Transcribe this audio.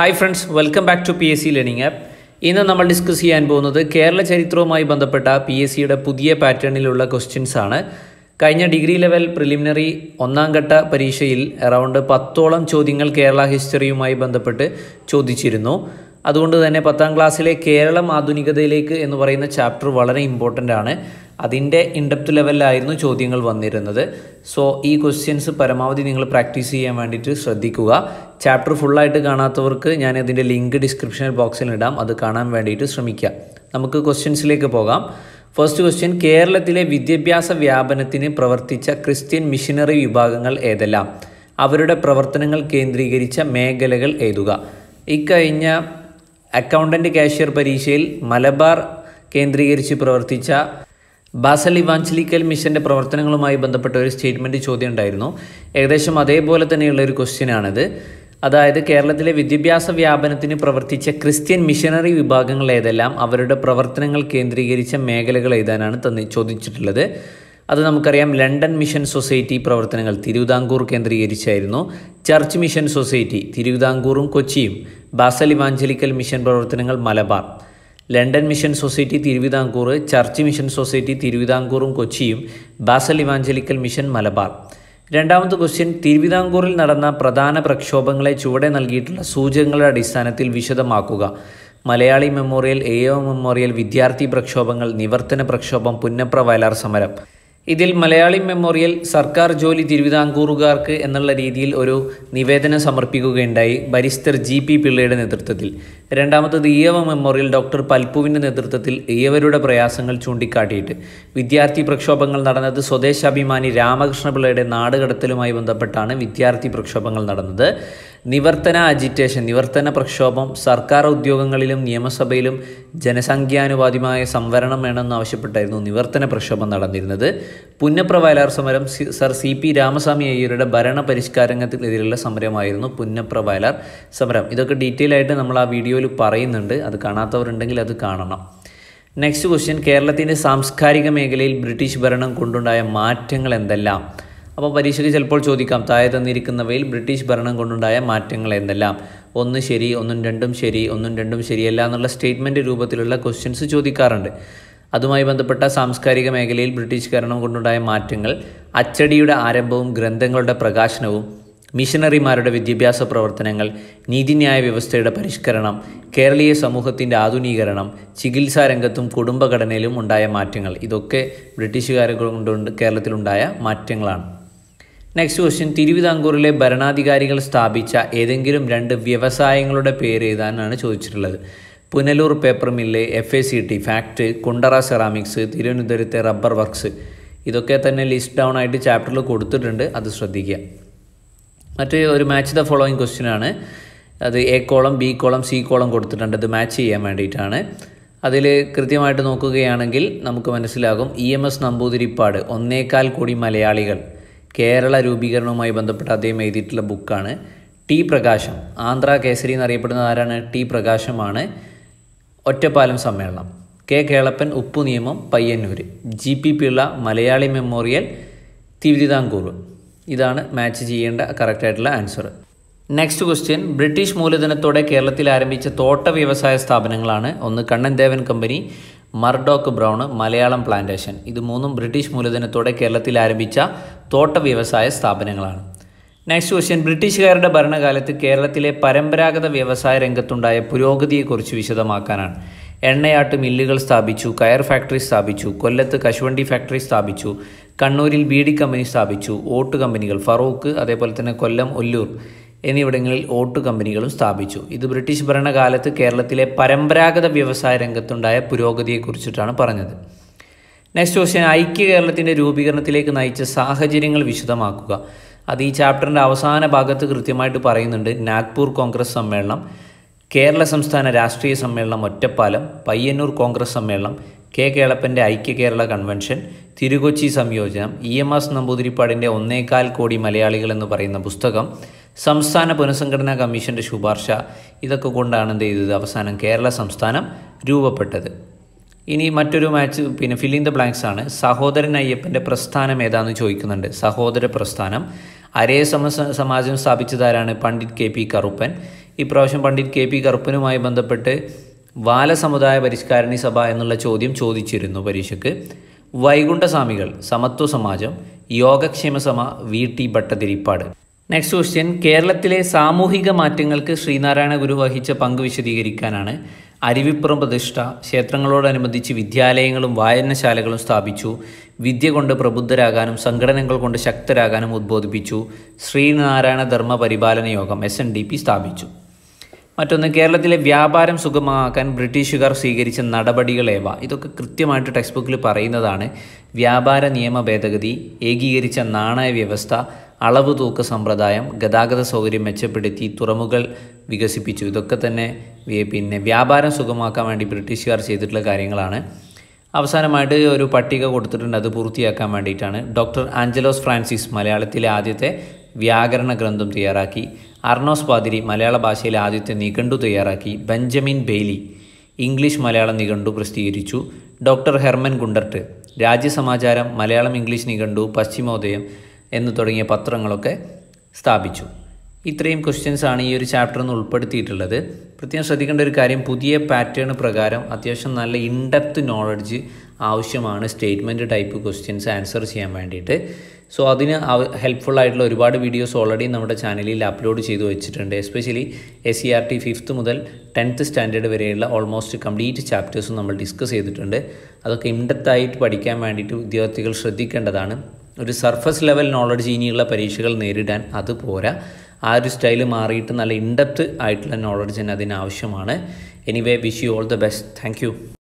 hi friends welcome back to P S C learning app ഇന്ന് നമ്മൾ discuss ചെയ്യാൻ പോകുന്നത് കേരള ചരിത്രവുമായി ബന്ധപ്പെട്ട പി എസ് സിയുടെ പുതിയ പാറ്റേണിലുള്ള ക്വസ്റ്റ്യൻസ് ആണ് കഴിഞ്ഞ ഡിഗ്രി ലെവൽ പ്രിലിമിനറി ഒന്നാം ഘട്ട പരീക്ഷയിൽ അറൗണ്ട് പത്തോളം ചോദ്യങ്ങൾ കേരള ഹിസ്റ്ററിയുമായി ബന്ധപ്പെട്ട് ചോദിച്ചിരുന്നു അതുകൊണ്ട് തന്നെ പത്താം ക്ലാസ്സിലെ കേരളം ആധുനികതയിലേക്ക് എന്ന് പറയുന്ന ചാപ്റ്റർ വളരെ ഇമ്പോർട്ടൻ്റ് ആണ് അതിൻ്റെ ഇൻഡെപ്ത് ലെവലിലായിരുന്നു ചോദ്യങ്ങൾ വന്നിരുന്നത് സോ ഈ ക്വസ്റ്റ്യൻസ് പരമാവധി നിങ്ങൾ പ്രാക്ടീസ് ചെയ്യാൻ വേണ്ടിയിട്ട് ശ്രദ്ധിക്കുക ചാപ്റ്റർ ഫുള്ളായിട്ട് കാണാത്തവർക്ക് ഞാൻ അതിൻ്റെ ലിങ്ക് ഡിസ്ക്രിപ്ഷൻ ബോക്സിൽ ഇടാം അത് കാണാൻ വേണ്ടിയിട്ട് ശ്രമിക്കുക നമുക്ക് ക്വസ്റ്റ്യൻസിലേക്ക് പോകാം ഫസ്റ്റ് ക്വസ്റ്റ്യൻ കേരളത്തിലെ വിദ്യാഭ്യാസ വ്യാപനത്തിന് പ്രവർത്തിച്ച ക്രിസ്ത്യൻ മിഷനറി വിഭാഗങ്ങൾ ഏതെല്ലാം അവരുടെ പ്രവർത്തനങ്ങൾ കേന്ദ്രീകരിച്ച മേഖലകൾ എഴുതുക ഇക്കഴിഞ്ഞ അക്കൗണ്ടൻറ്റ് കാഷ്യർ പരീക്ഷയിൽ മലബാർ കേന്ദ്രീകരിച്ച് പ്രവർത്തിച്ച ബാസൽ ഇവാഞ്ചലിക്കൽ മിഷൻ്റെ പ്രവർത്തനങ്ങളുമായി ബന്ധപ്പെട്ട ഒരു സ്റ്റേറ്റ്മെൻറ്റ് ചോദ്യം ഉണ്ടായിരുന്നു ഏകദേശം അതേപോലെ തന്നെയുള്ള ഒരു ക്വസ്റ്റ്യനാണിത് അതായത് കേരളത്തിലെ വിദ്യാഭ്യാസ വ്യാപനത്തിന് പ്രവർത്തിച്ച ക്രിസ്ത്യൻ മിഷനറി വിഭാഗങ്ങൾ ഏതെല്ലാം അവരുടെ പ്രവർത്തനങ്ങൾ കേന്ദ്രീകരിച്ച മേഖലകൾ എഴുതാനാണ് തന്നെ ചോദിച്ചിട്ടുള്ളത് അത് നമുക്കറിയാം ലണ്ടൻ മിഷൻ സൊസൈറ്റി പ്രവർത്തനങ്ങൾ തിരുവിതാംകൂർ കേന്ദ്രീകരിച്ചായിരുന്നു ചർച്ച് മിഷൻ സൊസൈറ്റി തിരുവിതാംകൂറും കൊച്ചിയും ബാസൽ ഇവാഞ്ചലിക്കൽ മിഷൻ പ്രവർത്തനങ്ങൾ Malabar London mission society Thiruvithamkur church mission society തിരുവിതാംകൂറും കൊച്ചിയും ബാസൽ ഇവാഞ്ചലിക്കൽ മിഷൻ മലബാർ രണ്ടാമത്തെ ക്വസ്റ്റ്യൻ തിരുവിതാംകൂറിൽ നടന്ന പ്രധാന പ്രക്ഷോഭങ്ങളെ ചുവടെ നൽകിയിട്ടുള്ള സൂചകങ്ങളുടെ അടിസ്ഥാനത്തിൽ വിശദമാക്കുക മലയാളി മെമ്മോറിയൽ എ മെമ്മോറിയൽ വിദ്യാർത്ഥി പ്രക്ഷോഭങ്ങൾ നിവർത്തന പ്രക്ഷോഭം പുന്നപ്ര വയലാർ സമരം ഇതിൽ മലയാളി മെമ്മോറിയൽ സർക്കാർ ജോലി തിരുവിതാംകൂറുകാർക്ക് എന്നുള്ള രീതിയിൽ ഒരു നിവേദനം സമർപ്പിക്കുകയുണ്ടായി ബരിസ്റ്റർ ജി പി പിള്ളയുടെ നേതൃത്വത്തിൽ രണ്ടാമത്തത് ഈയവ മെമ്മോറിയൽ ഡോക്ടർ പൽപ്പുവിൻ്റെ നേതൃത്വത്തിൽ ഈയവരുടെ പ്രയാസങ്ങൾ ചൂണ്ടിക്കാട്ടിയിട്ട് വിദ്യാർത്ഥി പ്രക്ഷോഭങ്ങൾ നടന്നത് സ്വദേശാഭിമാനി രാമകൃഷ്ണപിള്ളയുടെ നാടുകടത്തലുമായി ബന്ധപ്പെട്ടാണ് വിദ്യാർത്ഥി പ്രക്ഷോഭങ്ങൾ നടന്നത് നിവർത്തന അജിറ്റേഷൻ നിവർത്തന പ്രക്ഷോഭം സർക്കാർ ഉദ്യോഗങ്ങളിലും നിയമസഭയിലും ജനസംഖ്യാനുപാതിമായ സംവരണം വേണമെന്ന് ആവശ്യപ്പെട്ടായിരുന്നു നിവർത്തന പ്രക്ഷോഭം നടന്നിരുന്നത് പുന്നപ്ര വയലാർ സമരം സർ സി പി രാമസ്വാമി അയ്യരുടെ ഭരണ പരിഷ്കാരത്തിനെതിരെയുള്ള സമരമായിരുന്നു പുന്നപ്ര വയലാർ സമരം ഇതൊക്കെ ഡീറ്റെയിൽ ആയിട്ട് നമ്മൾ ആ വീഡിയോയിൽ പറയുന്നുണ്ട് അത് കാണാത്തവരുണ്ടെങ്കിൽ അത് കാണണം നെക്സ്റ്റ് ക്വസ്റ്റ്യൻ കേരളത്തിൻ്റെ സാംസ്കാരിക മേഖലയിൽ ബ്രിട്ടീഷ് ഭരണം കൊണ്ടുണ്ടായ മാറ്റങ്ങൾ എന്തെല്ലാം അപ്പോൾ പരീക്ഷയ്ക്ക് ചിലപ്പോൾ ചോദിക്കാം താഴെ തന്നിരിക്കുന്നവയിൽ ബ്രിട്ടീഷ് ഭരണം കൊണ്ടുണ്ടായ മാറ്റങ്ങൾ എന്തെല്ലാം ഒന്ന് ശരി ഒന്നും രണ്ടും ശരി ഒന്നും രണ്ടും ശരിയല്ല എന്നുള്ള സ്റ്റേറ്റ്മെൻറ്റ് രൂപത്തിലുള്ള ക്വസ്റ്റ്യൻസ് ചോദിക്കാറുണ്ട് അതുമായി ബന്ധപ്പെട്ട സാംസ്കാരിക മേഖലയിൽ ബ്രിട്ടീഷ് ഭരണം കൊണ്ടുണ്ടായ മാറ്റങ്ങൾ അച്ചടിയുടെ ആരംഭവും ഗ്രന്ഥങ്ങളുടെ പ്രകാശനവും മിഷനറിമാരുടെ വിദ്യാഭ്യാസ പ്രവർത്തനങ്ങൾ നീതിന്യായ വ്യവസ്ഥയുടെ പരിഷ്കരണം കേരളീയ സമൂഹത്തിൻ്റെ ആധുനീകരണം ചികിത്സാ രംഗത്തും കുടുംബഘടനയിലും ഉണ്ടായ മാറ്റങ്ങൾ ഇതൊക്കെ ബ്രിട്ടീഷുകാരെ കൊണ്ടുണ്ട് കേരളത്തിലുണ്ടായ മാറ്റങ്ങളാണ് നെക്സ്റ്റ് ക്വസ്റ്റ്യൻ തിരുവിതാംകൂറിലെ ഭരണാധികാരികൾ സ്ഥാപിച്ച ഏതെങ്കിലും രണ്ട് വ്യവസായങ്ങളുടെ പേര് ഏതാനാണ് ചോദിച്ചിട്ടുള്ളത് Punalur paper mill F A C T FACT Kundara ceramics തിരുവനന്തപുരത്തെ റബ്ബർ വർക്ക്സ് ഇതൊക്കെ തന്നെ ലിസ്റ്റ് ഡൗൺ ആയിട്ട് ചാപ്റ്ററിൽ കൊടുത്തിട്ടുണ്ട് അത് ശ്രദ്ധിക്കുക മറ്റ് ഒരു മാച്ച് ദ ഫോളോയിങ് ക്വസ്റ്റ്യൻ ആണ് അത് A column B column C column കൊടുത്തിട്ടുണ്ട് അത് മാച്ച് ചെയ്യാൻ വേണ്ടിയിട്ടാണ് അതിൽ കൃത്യമായിട്ട് നോക്കുകയാണെങ്കിൽ നമുക്ക് മനസ്സിലാകും ഇ എം എസ് നമ്പൂതിരിപ്പാട് ഒന്നേകാൽ കോടി മലയാളികൾ കേരള രൂപീകരണവുമായി ബന്ധപ്പെട്ട് അദ്ദേഹം എഴുതിയിട്ടുള്ള ബുക്കാണ് ടി പ്രകാശം ആന്ധ്ര കേസരി എന്നറിയപ്പെടുന്ന ആരാണ് ടി പ്രകാശമാണ് ഒറ്റപ്പാലം സമ്മേളനം കെ കേളപ്പൻ ഉപ്പു നിയമം Payyanur G P Pillai Malayali memorial Thiruvithamkoor ഇതാണ് മാച്ച് ചെയ്യേണ്ട കറക്റ്റായിട്ടുള്ള ആൻസർ നെക്സ്റ്റ് ക്വസ്റ്റ്യൻ ബ്രിട്ടീഷ് മൂലധനത്തോടെ കേരളത്തിൽ ആരംഭിച്ച തോട്ട വ്യവസായ സ്ഥാപനങ്ങളാണ് ഒന്ന് Kanan Devan company Murdoch Brown Malayalam plantation ഇത് മൂന്നും ബ്രിട്ടീഷ് മൂലധനത്തോടെ കേരളത്തിൽ ആരംഭിച്ച തോട്ട വ്യവസായ സ്ഥാപനങ്ങളാണ് നെക്സ്റ്റ് ക്വസ്റ്റ്യൻ ബ്രിട്ടീഷുകാരുടെ ഭരണകാലത്ത് കേരളത്തിലെ പരമ്പരാഗത വ്യവസായ രംഗത്തുണ്ടായ പുരോഗതിയെക്കുറിച്ച് വിശദമാക്കാനാണ് എണ്ണയാട്ട് മില്ലുകൾ സ്ഥാപിച്ചു കയർ ഫാക്ടറി സ്ഥാപിച്ചു കൊല്ലത്ത് കശുവണ്ടി ഫാക്ടറി സ്ഥാപിച്ചു കണ്ണൂരിൽ ബീഡി കമ്പനി സ്ഥാപിച്ചു ഓട്ട് കമ്പനികൾ ഫറൂഖ് അതേപോലെ തന്നെ കൊല്ലം ഒല്ലൂർ എന്നിവിടങ്ങളിൽ ഓട്ട് കമ്പനികളും സ്ഥാപിച്ചു ഇത് ബ്രിട്ടീഷ് ഭരണകാലത്ത് കേരളത്തിലെ പരമ്പരാഗത വ്യവസായ രംഗത്തുണ്ടായ പുരോഗതിയെക്കുറിച്ചിട്ടാണ് പറഞ്ഞത് നെക്സ്റ്റ് ക്വസ്റ്റ്യൻ ഐക്യ കേരളത്തിൻ്റെ രൂപീകരണത്തിലേക്ക് നയിച്ച സാഹചര്യങ്ങൾ വിശദമാക്കുക അത് ഈ ചാപ്റ്ററിൻ്റെ അവസാന ഭാഗത്ത് കൃത്യമായിട്ട് പറയുന്നുണ്ട് നാഗ്പൂർ കോൺഗ്രസ് സമ്മേളനം കേരള സംസ്ഥാന രാഷ്ട്രീയ സമ്മേളനം ഒറ്റപ്പാലം പയ്യന്നൂർ കോൺഗ്രസ് സമ്മേളനം കെ കേളപ്പൻ്റെ ഐക്യ കേരള കൺവെൻഷൻ തിരുകൊച്ചി സംയോജനം ഇ എം എസ് നമ്പൂതിരിപ്പാടിൻ്റെ ഒന്നേകാൽ കോടി മലയാളികൾ എന്ന് പറയുന്ന പുസ്തകം സംസ്ഥാന പുനഃസംഘടനാ കമ്മീഷൻ്റെ ശുപാർശ ഇതൊക്കെ കൊണ്ടാണ് എന്ത് ചെയ്തത് അവസാനം കേരള സംസ്ഥാനം രൂപപ്പെട്ടത് ഇനി മറ്റൊരു മാച്ച് പിന്നെ ഫില്ലിംഗ് ദ ബ്ലാങ്ക്സ് ആണ് സഹോദരൻ അയ്യപ്പൻ്റെ പ്രസ്ഥാനം ഏതാണെന്ന് ചോദിക്കുന്നുണ്ട് സഹോദര പ്രസ്ഥാനം അരേ സമ സമാജം സ്ഥാപിച്ചതാരാണ് പണ്ഡിറ്റ് കെ പി കറുപ്പൻ ഇപ്രാവശ്യം പണ്ഡിറ്റ് കെ പി കറുപ്പനുമായി ബന്ധപ്പെട്ട് ബാലസമുദായ പരിഷ്കാരണി സഭ എന്നുള്ള ചോദ്യം ചോദിച്ചിരുന്നു പരീക്ഷയ്ക്ക് വൈകുണ്ഠസ്വാമികൾ സമത്വ സമാജം യോഗക്ഷേമ സമ V T Bhattathiripad next question കേരളത്തിലെ സാമൂഹിക മാറ്റങ്ങൾക്ക് ശ്രീനാരായണ ഗുരു വഹിച്ച പങ്ക് വിശദീകരിക്കാനാണ് അരുവിപ്പുറം പ്രതിഷ്ഠ ക്ഷേത്രങ്ങളോടനുബന്ധിച്ച് വിദ്യാലയങ്ങളും വായനശാലകളും സ്ഥാപിച്ചു വിദ്യ കൊണ്ട് പ്രബുദ്ധരാകാനും സംഘടനകൾ കൊണ്ട് ശക്തരാകാനും ഉദ്ബോധിപ്പിച്ചു ശ്രീനാരായണ ധർമ്മ പരിപാലന യോഗം എസ് എൻ ഡി പി സ്ഥാപിച്ചു മറ്റൊന്ന് കേരളത്തിലെ വ്യാപാരം സുഗമമാക്കാൻ ബ്രിട്ടീഷുകാർ സ്വീകരിച്ച നടപടികളേവ ഇതൊക്കെ കൃത്യമായിട്ട് ടെക്സ്റ്റ് ബുക്കിൽ പറയുന്നതാണ് വ്യാപാര നിയമ ഭേദഗതി ഏകീകരിച്ച നാണയ വ്യവസ്ഥ അളവ് തൂക്ക സമ്പ്രദായം ഗതാഗത സൗകര്യം മെച്ചപ്പെടുത്തി തുറമുകൾ വികസിപ്പിച്ചു ഇതൊക്കെ തന്നെ പിന്നെ വ്യാപാരം സുഗമാക്കാൻ വേണ്ടി ബ്രിട്ടീഷുകാർ ചെയ്തിട്ടുള്ള കാര്യങ്ങളാണ് അവസാനമായിട്ട് ഒരു പട്ടിക കൊടുത്തിട്ടുണ്ട് അത് പൂർത്തിയാക്കാൻ വേണ്ടിയിട്ടാണ് ഡോക്ടർ ആഞ്ചലോസ് ഫ്രാൻസിസ് മലയാളത്തിലെ ആദ്യത്തെ വ്യാകരണ ഗ്രന്ഥം തയ്യാറാക്കി അർണോസ് പാതിരി മലയാള ഭാഷയിലെ ആദ്യത്തെ നിഘണ്ടു തയ്യാറാക്കി ബെഞ്ചമിൻ ബെയ്ലി ഇംഗ്ലീഷ് മലയാളം നിഘണ്ടു പ്രസിദ്ധീകരിച്ചു doctor Hermann Gundert Rajyasamacharam Malayalam English നിഘണ്ടു പശ്ചിമോദയം എന്ന് തുടങ്ങിയ പത്രങ്ങളൊക്കെ സ്ഥാപിച്ചു ഇത്രയും ക്വസ്റ്റ്യൻസാണ് ഈ ഒരു ചാപ്റ്ററിൽ നിന്ന് ഉൾപ്പെടുത്തിയിട്ടുള്ളത് പ്രത്യേകം ശ്രദ്ധിക്കേണ്ട ഒരു കാര്യം പുതിയ പാറ്റേൺ പ്രകാരം അത്യാവശ്യം നല്ല ഇൻഡെപ്ത് നോളജ് ആവശ്യമാണ് സ്റ്റേറ്റ്മെൻറ്റ് ടൈപ്പ് ക്വസ്റ്റ്യൻസ് ആൻസർ ചെയ്യാൻ വേണ്ടിയിട്ട് സോ അതിന് ഹെൽപ്ഫുൾ ആയിട്ടുള്ള ഒരുപാട് വീഡിയോസ് ഓൾറെഡി നമ്മുടെ ചാനലിൽ അപ്ലോഡ് ചെയ്തു വെച്ചിട്ടുണ്ട് especially S C R T fifth മുതൽ ടെൻത്ത് സ്റ്റാൻഡേർഡ് വരെയുള്ള ഓൾമോസ്റ്റ് കംപ്ലീറ്റ് ചാപ്റ്റേഴ്സും നമ്മൾ ഡിസ്കസ് ചെയ്തിട്ടുണ്ട് അതൊക്കെ ഇൻഡെപ്തായിട്ട് പഠിക്കാൻ വേണ്ടിയിട്ട് വിദ്യാർത്ഥികൾ ശ്രദ്ധിക്കേണ്ടതാണ് ഒരു സർഫസ് ലെവൽ നോളജ് ഇനിയുള്ള പരീക്ഷകൾ നേരിടാൻ അത് പോരാ ആ ഒരു സ്റ്റൈൽ മാറിയിട്ട് നല്ല ഇൻഡെപ്ത് ആയിട്ടുള്ള നോളജ് തന്നെ അതിനാവശ്യമാണ് anyway wish you all the best thank